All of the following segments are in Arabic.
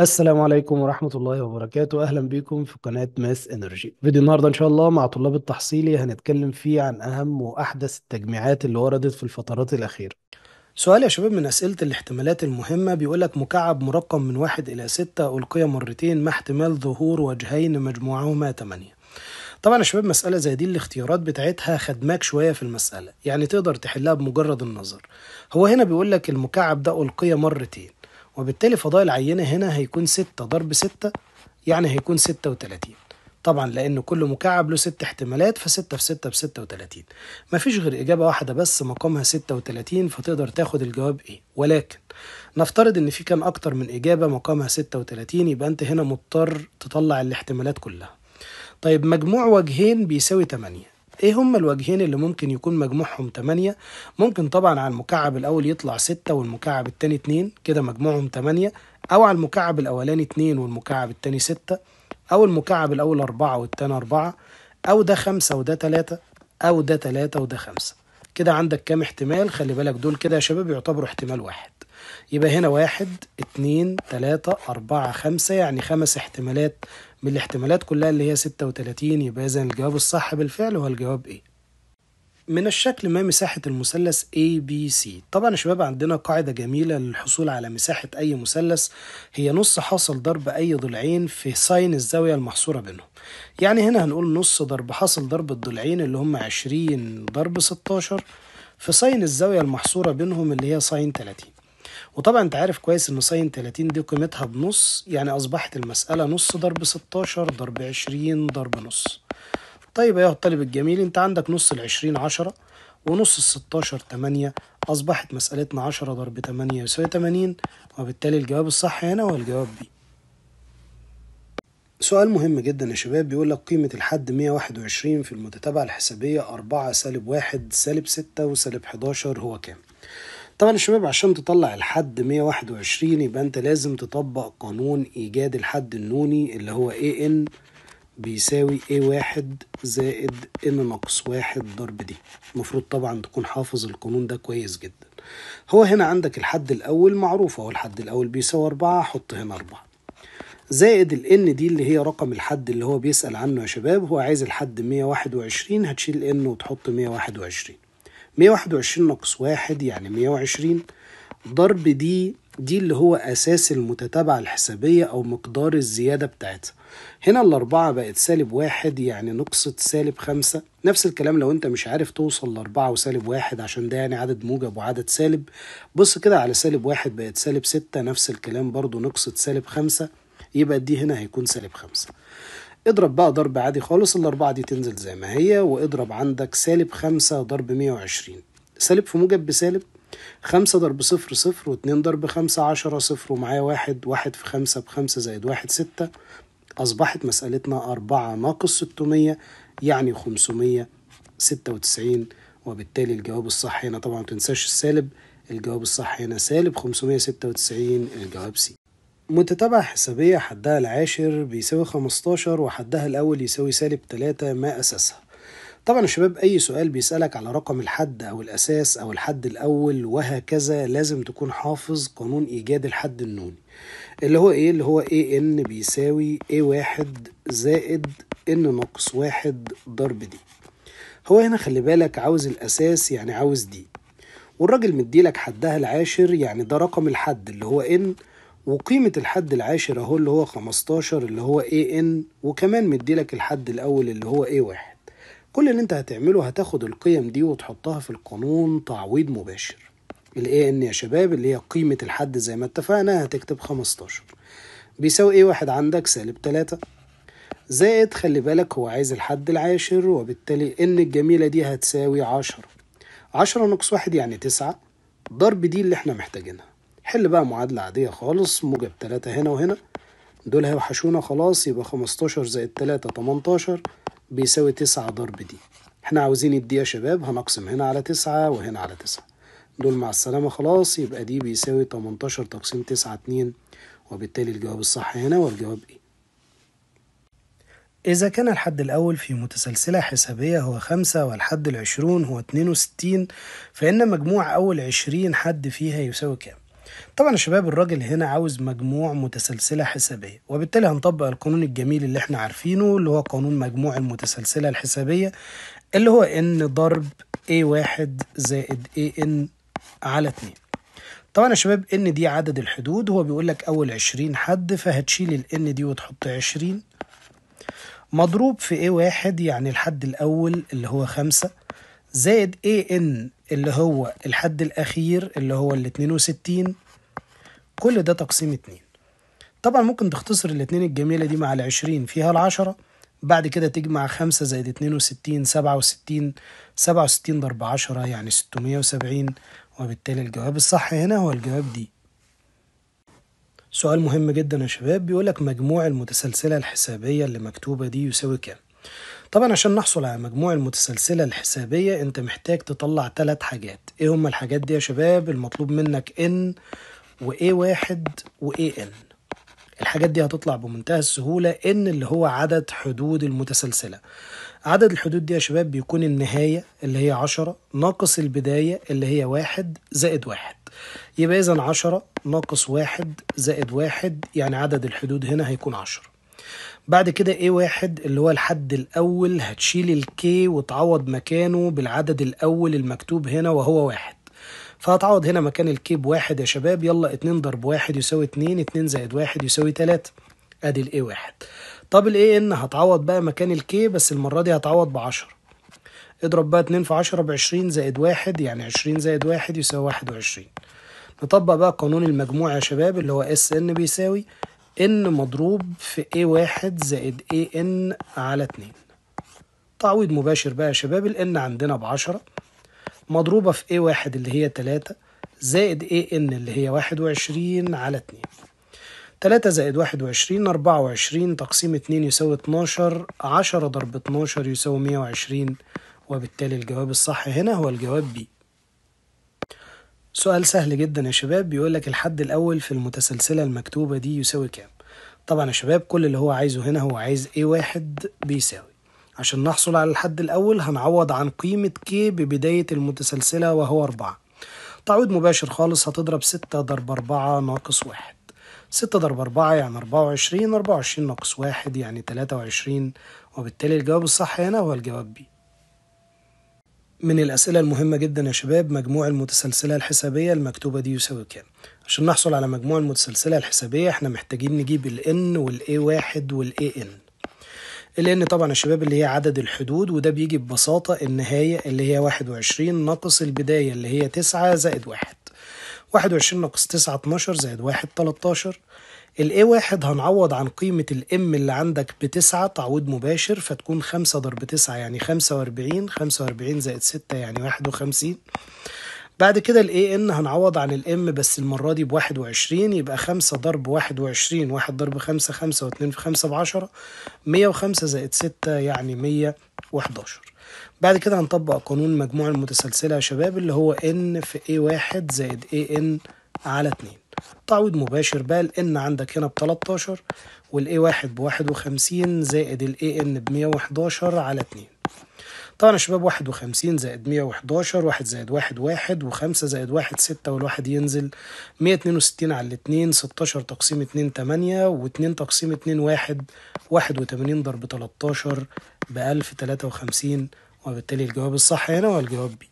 السلام عليكم ورحمة الله وبركاته أهلا بكم في قناة ماس انرجي فيديو النهاردة إن شاء الله مع طلاب التحصيلي هنتكلم فيه عن أهم وأحدث التجميعات اللي وردت في الفترات الأخيرة سؤال يا شباب من أسئلة الاحتمالات المهمة بيقول لك مكعب مرقم من واحد إلى ستة ألقي مرتين مع احتمال ظهور وجهين مجموعهما تمانية طبعا يا شباب مسألة زي دي الاختيارات بتاعتها خدماك شوية في المسألة يعني تقدر تحلها بمجرد النظر هو هنا بيقول لك المكعب ده ألقي مرتين وبالتالي فضاء العينة هنا هيكون ستة ضرب ستة يعني هيكون ستة وتلاتين طبعا لأن كل مكعب له ست احتمالات فستة في ستة بستة وتلاتين مفيش غير إجابة واحدة بس مقامها ستة وتلاتين فتقدر تاخد الجواب إيه ولكن نفترض إن في كان أكتر من إجابة مقامها ستة وتلاتين يبقى أنت هنا مضطر تطلع الاحتمالات كلها طيب مجموع وجهين بيساوي 8 ايه هم الوجهين اللي ممكن يكون مجموعهم 8 ممكن طبعا على المكعب الاول يطلع 6 والمكعب التاني 2 كده مجموعهم 8 او على المكعب الاولاني 2 والمكعب التاني 6 او المكعب الاول 4 والتاني 4 او ده 5 وده 3 او ده 3 وده 5 كده عندك كام احتمال خلي بالك دول كده يا شباب يعتبروا احتمال واحد يبقى هنا واحد اتنين تلاتة أربعة خمسة يعني خمس احتمالات من الاحتمالات كلها اللي هي 36 يبقى إذا الجواب الصح بالفعل هو الجواب A من الشكل ما مساحة المثلث ABC طبعا يا شباب عندنا قاعدة جميلة للحصول على مساحة أي مثلث هي نص حاصل ضرب أي ضلعين في ساين الزاوية المحصورة بينهم يعني هنا هنقول نص ضرب حاصل ضرب الضلعين اللي هم 20 ضرب 16 في ساين الزاوية المحصورة بينهم اللي هي ساين 30 وطبعا انت عارف كويس ان ساين 30 دي قيمتها بنص يعني اصبحت المسألة نص ضرب 16 ضرب 20 ضرب نص طيب ايها الطالب الجميل انت عندك نص ال 20 10 ونص ال 16 8 اصبحت مسألتنا 10 ضرب 8 يساوي 80 وبالتالي الجواب الصح هنا هو الجواب بي سؤال مهم جدا يا شباب بيقول لك قيمة الحد 121 في المتتابعة الحسابية 4 سالب 1 سالب 6 وسالب 11 هو كام؟ طبعا يا شباب عشان تطلع الحد 121 يبقى انت لازم تطبق قانون ايجاد الحد النوني اللي هو اي ان بيساوي اي واحد زائد ان ناقص واحد ضرب دي المفروض طبعا تكون حافظ القانون ده كويس جدا هو هنا عندك الحد الاول معروف هو الحد الاول بيساوي اربعة حط هنا اربعة زائد الان دي اللي هي رقم الحد اللي هو بيسأل عنه يا شباب هو عايز الحد 121 هتشيل ان وتحط 121 121 ناقص واحد يعني 120 ضرب دي دي اللي هو أساس المتتابعة الحسابية أو مقدار الزيادة بتاعتها هنا الأربعة بقت سالب واحد يعني نقصت سالب خمسة نفس الكلام لو أنت مش عارف توصل لأربعة وسالب واحد عشان ده يعني عدد موجب وعدد سالب بص كده على سالب واحد بقت سالب ستة نفس الكلام برضو نقصت سالب خمسة يبقى دي هنا هيكون سالب خمسة اضرب بقى ضرب عادي خالص الأربعة دي تنزل زي ما هي واضرب عندك سالب خمسة ضرب مية وعشرين سالب في موجب بسالب خمسة ضرب صفر صفر واتنين ضرب خمسة عشرة صفر ومعايا واحد واحد في خمسة بخمسة زائد واحد ستة أصبحت مسألتنا أربعة ناقص ستمية يعني خمسمية ستة وتسعين وبالتالي الجواب الصح هنا طبعا متنساش السالب الجواب الصح هنا سالب خمسمية ستة وتسعين الجواب سي متتابعة حسابية حدها العاشر بيساوي خمستاشر وحدها الأول يساوي سالب تلاتة ما أساسها طبعا يا شباب أي سؤال بيسألك على رقم الحد أو الأساس أو الحد الأول وهكذا لازم تكون حافظ قانون إيجاد الحد النوني اللي هو إيه؟ اللي هو اي إن بيساوي اي واحد زائد إن ناقص واحد ضرب دي هو هنا خلي بالك عاوز الأساس يعني عاوز دي والراجل مديلك حدها العاشر يعني ده رقم الحد اللي هو إن وقيمة الحد العاشر اهو اللي هو 15 اللي هو اي ان وكمان مديلك الحد الاول اللي هو اي واحد كل اللي انت هتعمله هتاخد القيم دي وتحطها في القانون تعويض مباشر الاي ان يا شباب اللي هي قيمة الحد زي ما اتفقنا هتكتب 15 بيساوي اي واحد عندك سالب 3 زائد خلي بالك هو عايز الحد العاشر وبالتالي ان الجميلة دي هتساوي 10 10 ناقص واحد يعني 9 ضرب دي اللي احنا محتاجينها حل بقى معادلة عادية خالص موجب تلاتة هنا وهنا دول هيوحشونا خلاص يبقى خمستاشر زائد تلاتة تمنتاشر بيساوي تسعة ضرب دي احنا عاوزين الدي يا شباب هنقسم هنا على تسعة وهنا على تسعة دول مع السلامة خلاص يبقى دي بيساوي تمنتاشر تقسيم تسعة اتنين وبالتالي الجواب الصح هنا والجواب ايه إذا كان الحد الأول في متسلسلة حسابية هو خمسة والحد العشرون هو اتنين وستين فإن مجموع أول عشرين حد فيها يساوي كام؟ طبعا يا شباب الراجل هنا عاوز مجموع متسلسلة حسابية وبالتالي هنطبق القانون الجميل اللي احنا عارفينه اللي هو قانون مجموع المتسلسلة الحسابية اللي هو ان ضرب A1 زائد AN على 2 طبعا يا شباب ان دي عدد الحدود هو بيقول لك اول 20 حد فهتشيل الان دي وتحط 20 مضروب في A1 يعني الحد الاول اللي هو 5 زائد AN اللي هو الحد الأخير اللي هو ال 62 كل ده تقسيم 2 طبعا ممكن تختصر الاتنين الجميلة دي مع العشرين فيها العشرة بعد كده تجمع خمسة زائد اتنين وستين سبعة وستين سبعة وستين ضرب عشرة يعني ستمية وسبعين وبالتالي الجواب الصح هنا هو الجواب دي سؤال مهم جدا يا شباب بيقولك مجموع المتسلسلة الحسابية اللي مكتوبة دي يساوي كام طبعا عشان نحصل على مجموع المتسلسلة الحسابية انت محتاج تطلع ثلاث حاجات ايه هما الحاجات دي يا شباب المطلوب منك ان و واحد وايه و الحاجات دي هتطلع بمنتهى السهولة ان اللي هو عدد حدود المتسلسلة عدد الحدود دي يا شباب بيكون النهاية اللي هي عشرة ناقص البداية اللي هي واحد زائد واحد يبقى إذا عشرة ناقص واحد زائد واحد يعني عدد الحدود هنا هيكون عشرة بعد كده ايه واحد اللي هو الحد الاول هتشيل الكي وتعوض مكانه بالعدد الاول المكتوب هنا وهو واحد فهتعوض هنا مكان الكي بواحد يا شباب يلا اتنين ضرب واحد يساوي اتنين اتنين زائد واحد يساوي تلاتة ادي الاي واحد طب الاي ان هتعوض بقى مكان الكي بس المرة دي هتعوض بعشرة اضرب بقى اتنين في عشرة بعشرين زائد واحد يعني عشرين زائد واحد يساوي واحد وعشرين نطبق بقى قانون المجموع يا شباب اللي هو اس ان بيساوي ان مضروب في a واحد زائد ان على 2 تعويض مباشر بقى يا شباب الان عندنا بعشرة مضروبة في a واحد اللي هي 3 زائد ان اللي هي 21 على 2 3 زائد 21 24 تقسيم 2 يساوي 12 10 ضرب 12 يساوي 120 وبالتالي الجواب الصح هنا هو الجواب بي سؤال سهل جدا يا شباب بيقولك الحد الأول في المتسلسلة المكتوبة دي يساوي كام طبعا يا شباب كل اللي هو عايزه هنا هو عايز a واحد بيساوي عشان نحصل على الحد الأول هنعوض عن قيمة K ببداية المتسلسلة وهو 4 تعويض مباشر خالص هتضرب 6 ضرب 4 ناقص 1 6 ضرب 4 يعني 24 24 ناقص 1 يعني 23 وبالتالي الجواب الصح هنا هو الجواب بي من الأسئلة المهمة جدا يا شباب مجموع المتسلسلة الحسابية المكتوبة دي يساوي كام؟ عشان نحصل على مجموع المتسلسلة الحسابية احنا محتاجين نجيب ال n وال a1 وال an ال n طبعا يا شباب اللي هي عدد الحدود وده بيجي ببساطة النهاية اللي هي 21 ناقص البداية اللي هي 9 زائد 1 21 ناقص 9 12 زائد 1 13 الاي واحد هنعوض عن قيمة الام اللي عندك بتسعة تعويض مباشر فتكون خمسة ضرب تسعة يعني خمسة واربعين خمسة واربعين زائد ستة يعني واحد وخمسين بعد كده الاي ان هنعوض عن الام بس المرة دي بواحد وعشرين يبقى خمسة ضرب واحد وعشرين واحد ضرب خمسة خمسة واتنين في خمسة بعشرة مية وخمسة زائد ستة يعني مية وحداشر بعد كده هنطبق قانون مجموع المتسلسلة يا شباب اللي هو ان في a واحد زائد a n على اتنين تعويض مباشر بقى ال n عندك هنا ب 13 وال a 1 ب 51 زائد ال AN n ب 111 على 2 طبعا يا شباب 51 زائد 111 1 زائد 1 1 و5 زائد 1 6 والواحد ينزل 162 على 2 16 تقسيم 2 8 و2 تقسيم 2 1 81 ضرب 13 ب 1053 وبالتالي الجواب الصح هنا هو الجواب بي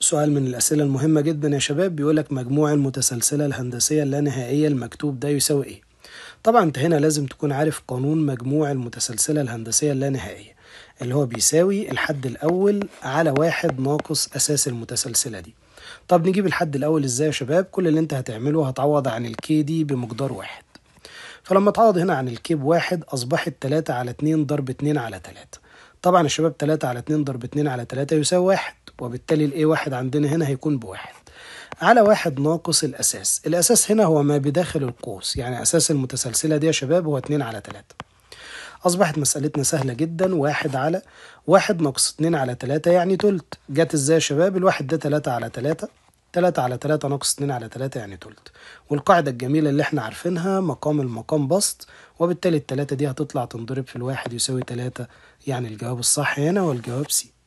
سؤال من الأسئلة المهمة جدا يا شباب بيقولك مجموع المتسلسلة الهندسية اللانهائية المكتوب ده يساوي إيه؟ طبعا أنت هنا لازم تكون عارف قانون مجموع المتسلسلة الهندسية اللانهائية اللي هو بيساوي الحد الأول على واحد ناقص أساس المتسلسلة دي طب نجيب الحد الأول إزاي يا شباب؟ كل اللي أنت هتعمله هتعوض عن الكي دي بمقدار واحد فلما تعوض هنا عن الكي بواحد أصبحت 3 على 2 ضرب 2 على 3 طبعا الشباب 3 على 2 ضرب 2 على 3 يساوي 1 وبالتالي الايه 1 عندنا هنا هيكون بواحد على واحد ناقص الأساس الأساس هنا هو ما بداخل القوس يعني أساس المتسلسلة دي يا شباب هو 2 على 3 أصبحت مسألتنا سهلة جدا واحد على واحد ناقص اتنين على تلاتة يعني تلت جت ازاي يا شباب الواحد ده تلاتة على تلاتة 3 على 3 ناقص 2 على 3 يعني تلت والقاعدة الجميلة اللي احنا عارفينها مقام المقام بسط وبالتالي التلاتة دي هتطلع تنضرب في الواحد يساوي تلاتة يعني الجواب الصح هنا والجواب سي